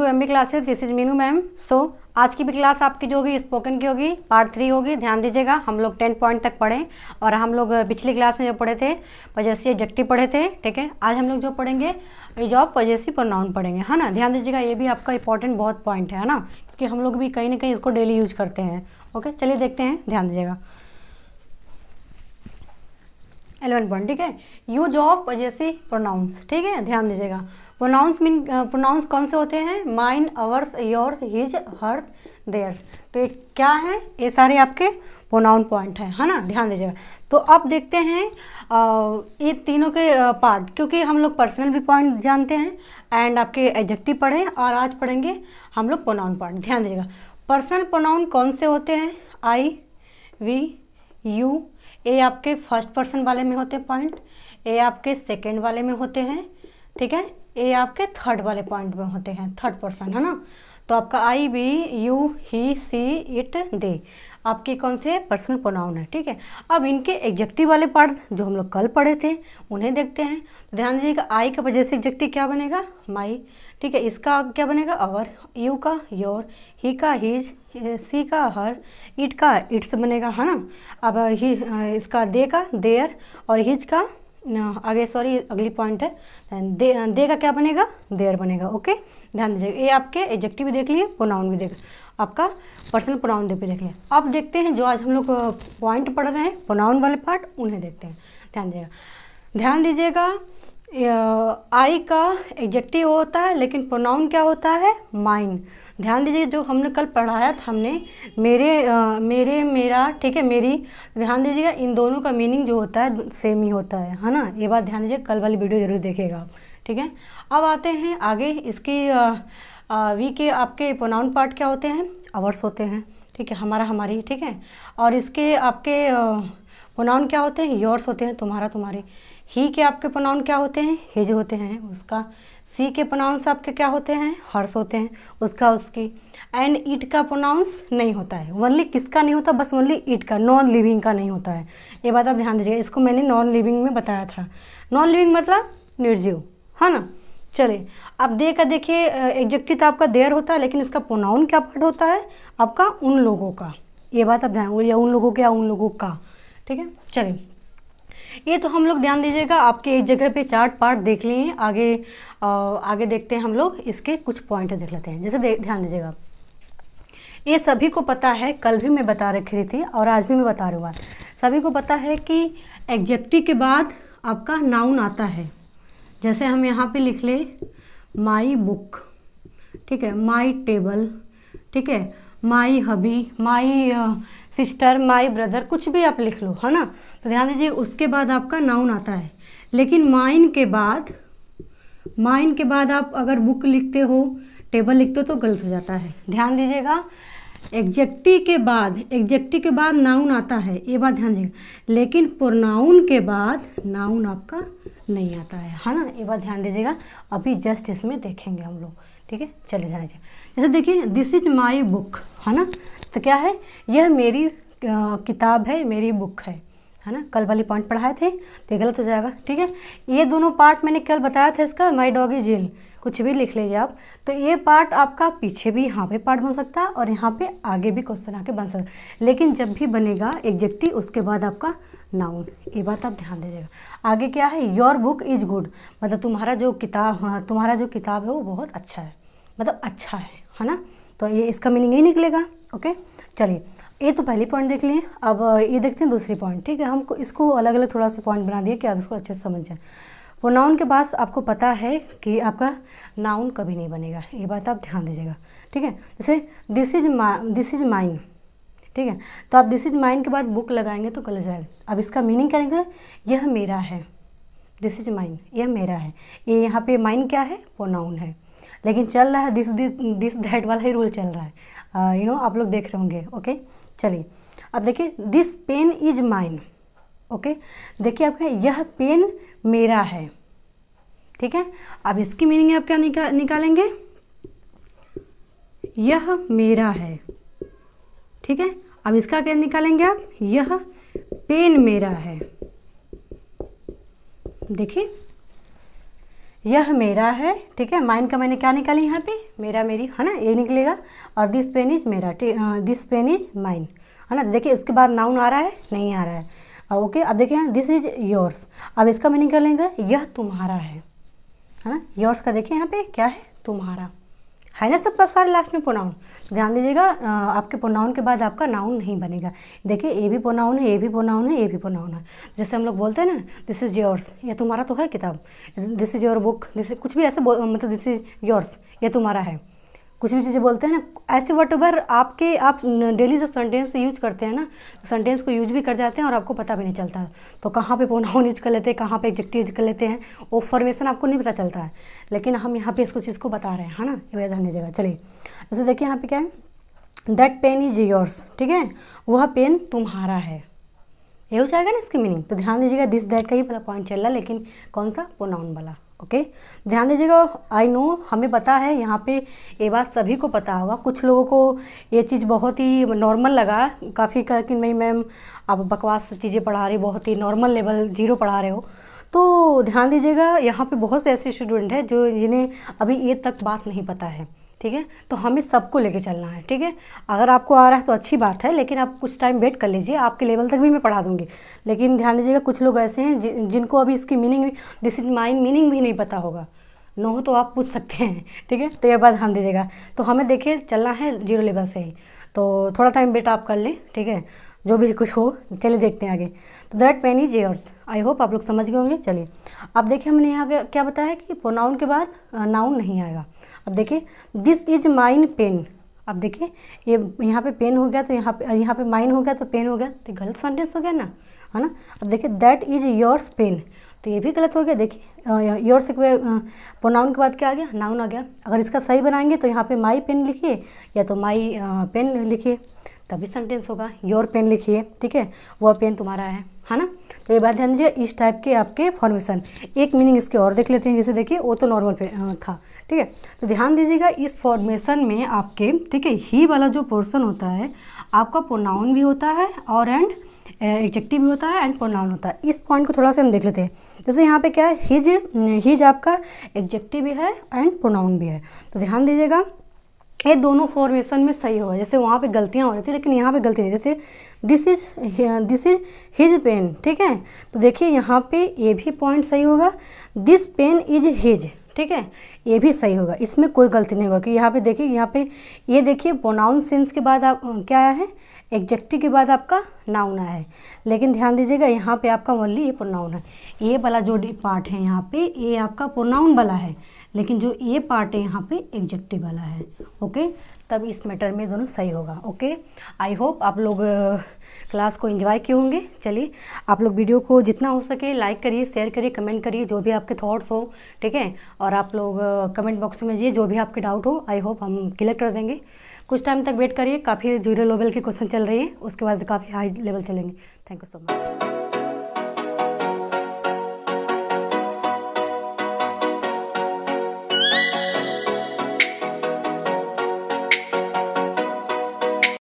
to M classes this is Meenu ma'am so आज की भी क्लास आपकी जो होगी स्पोकन की होगी पार्ट थ्री होगी ध्यान दीजिएगा हम लोग टेन पॉइंट तक पढ़ें और हम लोग पिछली क्लास में जो पढ़े थे पजेसी एजेक्टिव पढ़े थे ठीक है आज हम लोग जो पढ़ेंगे इज ऑफ पजेसी पर नाउन पढ़ेंगे है ना ध्यान दीजिएगा ये भी आपका इंपॉर्टेंट बहुत पॉइंट है ना क्योंकि हम लोग भी कहीं ना कहीं इसको डेली यूज करते हैं ओके चलिए देखते हैं ध्यान दीजिएगा एलेवन पॉइंट ठीक है यूज ऑफ पजेसी प्रोनाउंस ठीक है ध्यान दीजिएगा प्रोनाउंस मीन प्रोनाउंस कौन से होते हैं mine ours yours his hers theirs तो ये क्या है ये सारे आपके प्रोनाउन पॉइंट हैं है ना ध्यान दीजिएगा तो अब देखते हैं ये तीनों के पार्ट क्योंकि हम लोग पर्सनल भी पॉइंट जानते हैं एंड आपके एडजेक्टिव पढ़े और आज पढ़ेंगे हम लोग प्रोनाउन पॉइंट ध्यान दीजिएगा पर्सनल प्रोनाउन कौन से होते हैं आई वी यू ए आपके फर्स्ट पर्सन वाले में होते हैं पॉइंट ए आपके सेकेंड वाले में होते हैं ठीक है ये आपके थर्ड वाले पॉइंट में होते हैं थर्ड पर्सन है ना तो आपका I we you he she it they आपके कौन से पर्सनल प्रोनाउन है ठीक है अब इनके एग्जेक्टिव वाले पार्ट जो हम लोग कल पढ़े थे उन्हें देखते हैं तो ध्यान दीजिएगा आई का वजह से एग्जेक्टिव क्या बनेगा माई ठीक है इसका क्या बनेगा अवर यू का योर ही का हिज सी का हर इट का इट्स बनेगा है ना अब ही इसका दे का देयर और हिज का आगे सॉरी अगली पॉइंट है दे दे का क्या बनेगा देयर बनेगा ओके ध्यान दीजिएगा ये आपके एडजेक्टिव भी देख लिए प्रोनाउन भी देख आपका पर्सनल प्रोनाउन भी देख लिया अब देखते हैं जो आज हम लोग पॉइंट uh, पढ़ रहे हैं प्रोनाउन वाले पार्ट उन्हें देखते हैं ध्यान दीजिएगा ध्यान दीजिएगा आई का एग्जेक्टिव होता है लेकिन प्रोनाउन क्या होता है माइन ध्यान दीजिए जो हमने कल पढ़ाया था हमने मेरे आ, मेरे मेरा ठीक है मेरी ध्यान दीजिएगा इन दोनों का मीनिंग जो होता है सेम ही होता है है ना ये बात ध्यान दीजिए कल वाली वीडियो जरूर देखेगा आप ठीक है अब आते हैं आगे इसकी आ, आ, वी के आपके प्रोनाउन पार्ट क्या होते हैं अवर्स होते हैं ठीक है हमारा हमारी ठीक है और इसके आपके प्रोनाउन क्या होते हैं योर्स होते हैं तुम्हारा तुम्हारी ही के आपके प्रोनाउन क्या होते हैं हिज होते हैं उसका सी के प्रोनाउंस आपके क्या होते हैं हर्स होते हैं उसका उसकी एंड इट का प्रोनाउंस नहीं होता है वनली किसका नहीं होता बस ओनली इट का नॉन लिविंग का नहीं होता है ये बात आप ध्यान दीजिएगा इसको मैंने नॉन लिविंग में बताया था नॉन लिविंग मतलब निर्जीव है ना चलिए अब दे का देखिए एग्जेक्टिव तो आपका देयर होता है लेकिन इसका प्रोनाउन क्या पार्ट होता है आपका उन लोगों का ये बात आप ध्यान या उन लोगों के या उन लोगों का ठीक है चलिए ये तो हम लोग ध्यान दीजिएगा आपके एक जगह पे चार्ट पार्ट देख लिए आगे आ, आगे देखते हैं हम लोग इसके कुछ पॉइंट देख लेते हैं जैसे ध्यान दीजिएगा ये सभी को पता है कल भी मैं बता रखी रही थी और आज भी मैं बता रही हूँ सभी को पता है कि एग्जेक्टिव के बाद आपका नाउन आता है जैसे हम यहाँ पे लिख ले माई बुक ठीक है माई टेबल ठीक है माई हबी माई सिस्टर माई ब्रदर कुछ भी आप लिख लो है ना तो ध्यान दीजिए उसके बाद आपका नाउन आता है लेकिन माइन के बाद माइन के बाद आप अगर बुक लिखते हो टेबल लिखते हो तो गलत हो जाता है ध्यान दीजिएगा एग्जेक्टी के बाद एग्जेक्टी के बाद नाउन आता है ये बात ध्यान दीजिएगा लेकिन प्रोनाउन के बाद नाउन आपका नहीं आता है है ना ये बात ध्यान दीजिएगा अभी जस्ट इसमें देखेंगे हम लोग ठीक है चले जाने चाहिए जैसे देखिए दिस इज माई बुक है ना तो क्या है यह मेरी किताब है मेरी बुक है है ना कल वाली पॉइंट पढ़ाए थे तो ये गलत हो जाएगा ठीक है ये दोनों पार्ट मैंने कल बताया था इसका माई डॉग इज कुछ भी लिख लीजिए आप तो ये पार्ट आपका पीछे भी यहाँ पे पार्ट बन सकता है और यहाँ पे आगे भी क्वेश्चन आके बन सकता लेकिन जब भी बनेगा एग्जेक्टिव उसके बाद आपका नाउन ये बात आप ध्यान दीजिएगा आगे क्या है योर बुक इज़ गुड मतलब तुम्हारा जो किताब हाँ, तुम्हारा जो किताब है वो बहुत अच्छा है मतलब अच्छा है है ना तो ये इसका मीनिंग यही निकलेगा ओके चलिए ये तो पहली पॉइंट देख लिए अब ये देखते हैं दूसरी पॉइंट ठीक है हमको इसको अलग अलग थोड़ा सा पॉइंट बना दिया कि आप इसको अच्छे से समझ जाए प्रोनाउन के पास आपको पता है कि आपका नाउन कभी नहीं बनेगा ये बात आप ध्यान दीजिएगा ठीक है जैसे दिस इज मा दिस इज माइन ठीक है तो आप दिस इज माइन के बाद बुक लगाएंगे तो गलत जाएगा अब इसका मीनिंग निकलेगा यह मेरा है दिस इज माइन यह मेरा है ये यहाँ पे माइन क्या है प्रोनाउन है लेकिन चल रहा है दिस दिस दैट वाला ही रूल चल रहा है यू uh, नो आप लोग देख रहे होंगे ओके चलिए अब देखिए this pen is mine okay देखिए आपका यह पेन मेरा है ठीक है अब इसकी मीनिंग आप क्या निका, निकालेंगे यह मेरा है ठीक है अब इसका क्या निकालेंगे आप यह पेन मेरा है देखिए यह मेरा है ठीक है माइन का मैंने क्या निकाली यहाँ पे मेरा मेरी है ना ये निकलेगा और दिस पेन इज मेरा दिस पेन इज माइन है ना तो देखिए उसके बाद नाउन आ रहा है नहीं आ रहा है ओके अब देखिए दिस इज योर्स अब इसका मैंने कर लेंगे यह तुम्हारा है है ना योर्स का देखिए यहाँ पे क्या है तुम्हारा है ना सब सारे लास्ट में प्रोनाउन ध्यान दीजिएगा आपके प्रोनाउन के बाद आपका नाउन नहीं बनेगा देखिए ए भी प्रोनाउन है ए भी प्रोनाउन है ए भी प्रोनाउन है जैसे हम लोग बोलते हैं ना दिस इज़ योर्स ये तुम्हारा तो है किताब this is your book this कुछ भी ऐसे मतलब दिस इज़ योर्स ये तुम्हारा है कुछ भी चीज़ें बोलते हैं ना ऐसे वट एवर आपके आप डेली जब सेंटेंस यूज करते हैं ना सेंटेंस को यूज भी कर जाते हैं और आपको पता भी नहीं चलता है तो कहाँ पे पोनाउन यूज कर लेते हैं कहाँ पे एक्जेक्टिव यूज कर लेते हैं वो फॉर्मेशन आपको नहीं पता चलता है लेकिन हम यहाँ पे इसको चीज़ को बता रहे हैं है ना ये ध्यान दीजिएगा चलिए जैसे देखिए यहाँ पे क्या है दैट पेन इज योर्स ठीक है वह पेन तुम्हारा है ये हो जाएगा ना इसकी मीनिंग तो ध्यान दीजिएगा दिस दैट का ही पहला पॉइंट चल रहा है लेकिन कौन सा पोनाउन वाला ओके ध्यान दीजिएगा आई नो हमें पता है यहाँ पे ये बात सभी को पता होगा कुछ लोगों को ये चीज़ बहुत ही नॉर्मल लगा काफ़ी कहा कि नहीं मैम आप बकवास चीज़ें पढ़ा रही बहुत ही नॉर्मल लेवल जीरो पढ़ा रहे हो तो ध्यान दीजिएगा यहाँ पे बहुत से ऐसे स्टूडेंट हैं जो जिन्हें अभी ये तक बात नहीं पता है ठीक है तो हमें सबको लेके चलना है ठीक है अगर आपको आ रहा है तो अच्छी बात है लेकिन आप कुछ टाइम वेट कर लीजिए आपके लेवल तक भी मैं पढ़ा दूँगी लेकिन ध्यान दीजिएगा कुछ लोग ऐसे हैं जि, जिनको अभी इसकी meaning this is my meaning भी नहीं पता होगा न हो तो आप पूछ सकते हैं ठीक है तो यह बात ध्यान दीजिएगा तो हमें देखिए चलना है जीरो लेवल से ही तो थोड़ा टाइम वेट आप कर लें ठीक है जो भी कुछ हो चलिए देखते हैं आगे तो that many years I hope आप लोग समझ गए होंगे चलिए अब देखिए हमने यहाँ क्या बताया कि प्रोनाउन के बाद नाउन नहीं आएगा अब देखिए दिस इज माइन पेन अब देखिए ये यहाँ पे पेन हो गया तो यहाँ पे यहाँ पे माइन हो गया तो पेन हो गया तो गलत सेंटेंस हो गया ना है ना अब देखिए दैट इज योर्स पेन तो ये भी गलत हो गया देखिए योर्स के प्रोनाउन के बाद क्या आ गया नाउन आ गया अगर इसका सही बनाएंगे तो यहाँ पे माई पेन लिखिए या तो माई पेन लिखिए तभी सेंटेंस होगा योर पेन लिखिए ठीक है वह पेन तुम्हारा है है ना तो ये बात ध्यान दीजिए इस टाइप के आपके फॉर्मेशन एक मीनिंग इसके और देख लेते हैं जैसे देखिए वो तो नॉर्मल था ठीक है तो ध्यान दीजिएगा इस फॉर्मेशन में आपके ठीक है ही वाला जो पोर्सन होता है आपका प्रोनाउन भी होता है और एंड एग्जेक्टिव भी होता है एंड प्रोनाउन होता है इस पॉइंट को थोड़ा सा हम देख लेते हैं जैसे यहाँ पे क्या है हिज हिज आपका एग्जेक्टिव भी है एंड प्रोनाउन भी है तो ध्यान दीजिएगा ये दोनों फॉर्मेशन में सही होगा जैसे वहाँ पे गलतियाँ हो रही थी लेकिन यहाँ पे गलती नहीं जैसे this is this is his pen ठीक है तो देखिए यहाँ पे ये भी पॉइंट सही होगा दिस पेन इज हिज ठीक है ये भी सही होगा इसमें कोई गलती नहीं होगा कि यहाँ पे देखिए यहाँ पे ये देखिए प्रोनाउन सेंस के बाद आप क्या आया है एग्जेक्टिव के बाद आपका नाउन आया है लेकिन ध्यान दीजिएगा यहाँ पे आपका ओनली ये प्रोनाउन है ये वाला जो डी पार्ट है यहाँ पे ये आपका प्रोनाउन वाला है लेकिन जो ये पार्ट है यहाँ पे एग्जेक्टिव वाला है ओके तब इस मैटर में दोनों सही होगा ओके आई होप आप लोग क्लास uh, को एंजॉय किए होंगे चलिए आप लोग वीडियो को जितना हो सके लाइक करिए शेयर करिए कमेंट करिए जो भी आपके थॉट्स हो ठीक है और आप लोग कमेंट uh, बॉक्स में जो भी आपके डाउट हो आई होप हम क्लियर कर देंगे कुछ टाइम तक वेट करिए काफ़ी जूरो लेवल के क्वेश्चन चल रही है उसके बाद काफ़ी हाई लेवल चलेंगे थैंक यू सो मच